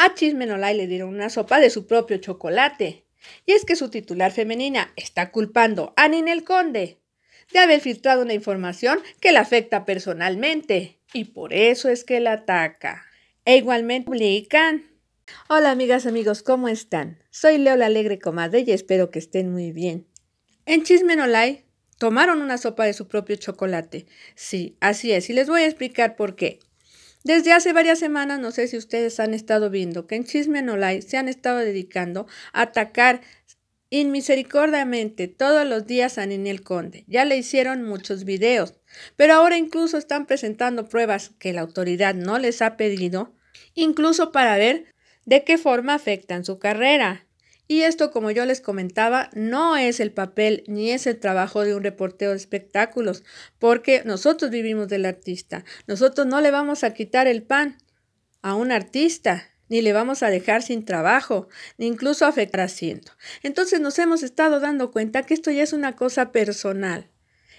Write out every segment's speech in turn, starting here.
A Chismenolay le dieron una sopa de su propio chocolate. Y es que su titular femenina está culpando a Ninel Conde de haber filtrado una información que la afecta personalmente. Y por eso es que la ataca. E igualmente publican. Hola amigas, amigos, ¿cómo están? Soy Leo la Alegre Comadre y espero que estén muy bien. En Chismenolay tomaron una sopa de su propio chocolate. Sí, así es, y les voy a explicar por qué. Desde hace varias semanas, no sé si ustedes han estado viendo que en Chisme No se han estado dedicando a atacar inmisericordiamente todos los días a Ninel Conde. Ya le hicieron muchos videos, pero ahora incluso están presentando pruebas que la autoridad no les ha pedido, incluso para ver de qué forma afectan su carrera. Y esto, como yo les comentaba, no es el papel ni es el trabajo de un reportero de espectáculos, porque nosotros vivimos del artista. Nosotros no le vamos a quitar el pan a un artista, ni le vamos a dejar sin trabajo, ni incluso afectar haciendo. Entonces nos hemos estado dando cuenta que esto ya es una cosa personal.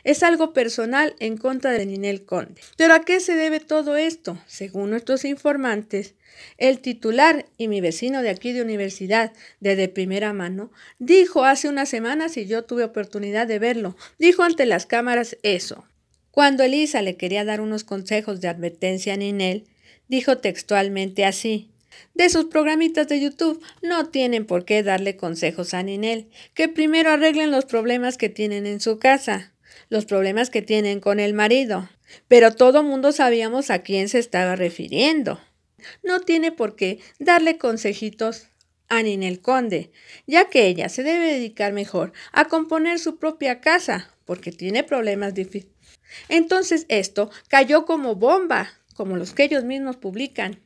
Es algo personal en contra de Ninel Conde. Pero ¿a qué se debe todo esto? Según nuestros informantes, el titular y mi vecino de aquí de universidad, de, primera mano, dijo hace unas semanas y yo tuve oportunidad de verlo, dijo ante las cámaras eso. Cuando Elisa le quería dar unos consejos de advertencia a Ninel, dijo textualmente así. De sus programitas de YouTube no tienen por qué darle consejos a Ninel, que primero arreglen los problemas que tienen en su casa los problemas que tienen con el marido. Pero todo mundo sabíamos a quién se estaba refiriendo. No tiene por qué darle consejitos a Ninel Conde, ya que ella se debe dedicar mejor a componer su propia casa, porque tiene problemas difíciles. Entonces esto cayó como bomba, como los que ellos mismos publican,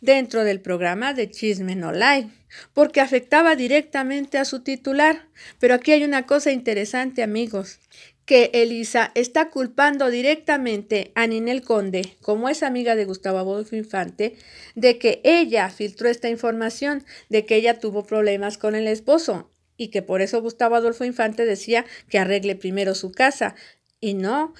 dentro del programa de Chisme No Live, porque afectaba directamente a su titular. Pero aquí hay una cosa interesante, amigos, que Elisa está culpando directamente a Ninel Conde, como es amiga de Gustavo Adolfo Infante, de que ella filtró esta información, de que ella tuvo problemas con el esposo y que por eso Gustavo Adolfo Infante decía que arregle primero su casa. Y no,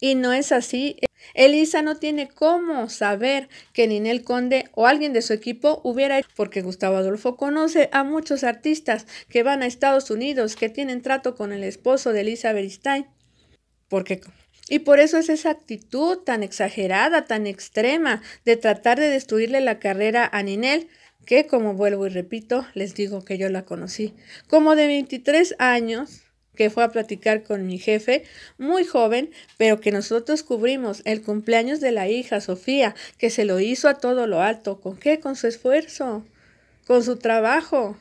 y no es así. Elisa no tiene cómo saber que Ninel Conde o alguien de su equipo hubiera hecho, porque Gustavo Adolfo conoce a muchos artistas que van a Estados Unidos, que tienen trato con el esposo de Elisa Beristain. Porque y por eso es esa actitud tan exagerada, tan extrema, de tratar de destruirle la carrera a Ninel, que como vuelvo y repito, les digo que yo la conocí como de 23 años, que fue a platicar con mi jefe, muy joven, pero que nosotros cubrimos el cumpleaños de la hija, Sofía, que se lo hizo a todo lo alto. ¿Con qué? Con su esfuerzo, con su trabajo.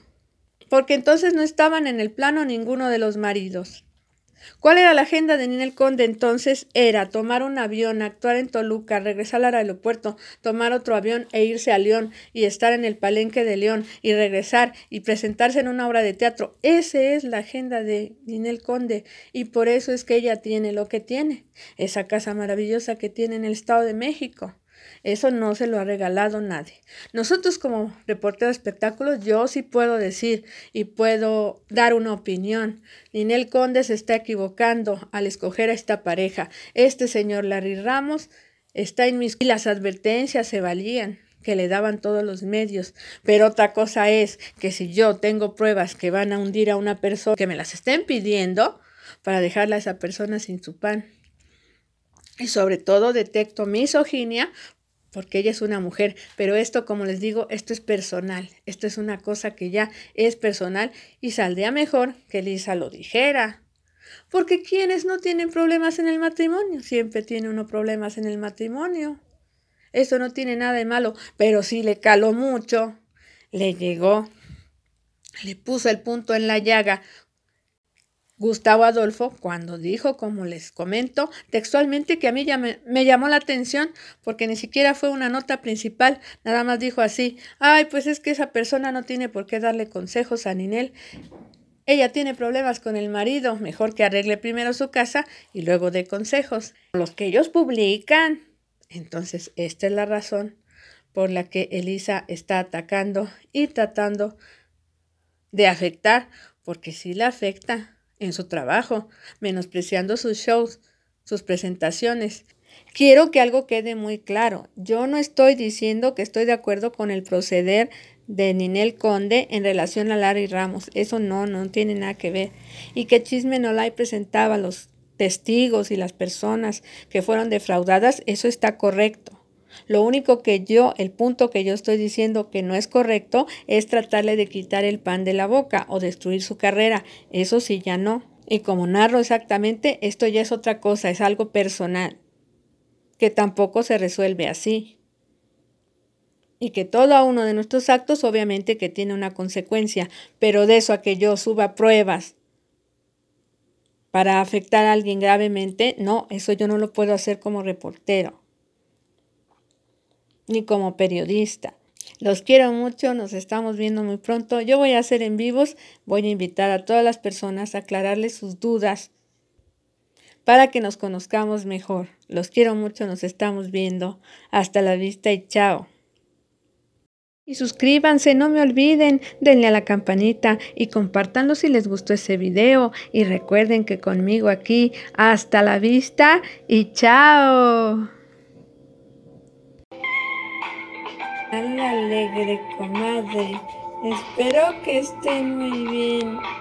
Porque entonces no estaban en el plano ninguno de los maridos. ¿Cuál era la agenda de Ninel Conde entonces? Era tomar un avión, actuar en Toluca, regresar al aeropuerto, tomar otro avión e irse a León y estar en el palenque de León y regresar y presentarse en una obra de teatro. Esa es la agenda de Ninel Conde y por eso es que ella tiene lo que tiene, esa casa maravillosa que tiene en el Estado de México. Eso no se lo ha regalado nadie. Nosotros como reportero de espectáculos, yo sí puedo decir y puedo dar una opinión. Ninel Conde se está equivocando al escoger a esta pareja. Este señor Larry Ramos está en mis... Y las advertencias se valían que le daban todos los medios. Pero otra cosa es que si yo tengo pruebas que van a hundir a una persona, que me las estén pidiendo para dejarla a esa persona sin su pan y sobre todo detecto misoginia porque ella es una mujer, pero esto, como les digo, esto es personal, esto es una cosa que ya es personal y saldría mejor que Lisa lo dijera. Porque quienes no tienen problemas en el matrimonio, siempre tiene uno problemas en el matrimonio. Eso no tiene nada de malo, pero sí le caló mucho, le llegó, le puso el punto en la llaga Gustavo Adolfo, cuando dijo, como les comento, textualmente que a mí me, llamó la atención porque ni siquiera fue una nota principal, nada más dijo así, ay, pues es que esa persona no tiene por qué darle consejos a Ninel. Ella tiene problemas con el marido, mejor que arregle primero su casa y luego dé consejos. Los que ellos publican. Entonces, esta es la razón por la que Elisa está atacando y tratando de afectar, porque si la afecta en su trabajo, menospreciando sus shows, sus presentaciones. Quiero que algo quede muy claro. Yo no estoy diciendo que estoy de acuerdo con el proceder de Ninel Conde en relación a Larry Ramos. Eso no, no tiene nada que ver. Y que Chisme Nolay presentaba los testigos y las personas que fueron defraudadas, eso está correcto. Lo único que yo, el punto que yo estoy diciendo que no es correcto es tratarle de quitar el pan de la boca o destruir su carrera. Eso sí, ya no. Y como narro exactamente, esto ya es otra cosa, es algo personal, que tampoco se resuelve así. Y que todo uno de nuestros actos obviamente que tiene una consecuencia, pero de eso a que yo suba pruebas para afectar a alguien gravemente, no, eso yo no lo puedo hacer como reportero ni como periodista. Los quiero mucho, nos estamos viendo muy pronto. Yo voy a hacer en vivos, voy a invitar a todas las personas a aclararles sus dudas para que nos conozcamos mejor. Los quiero mucho, nos estamos viendo. Hasta la vista y chao. Y suscríbanse, no me olviden, denle a la campanita y compartanlo si les gustó ese video. Y recuerden que conmigo aquí, hasta la vista y chao. alegre, comadre. Espero que estén muy bien.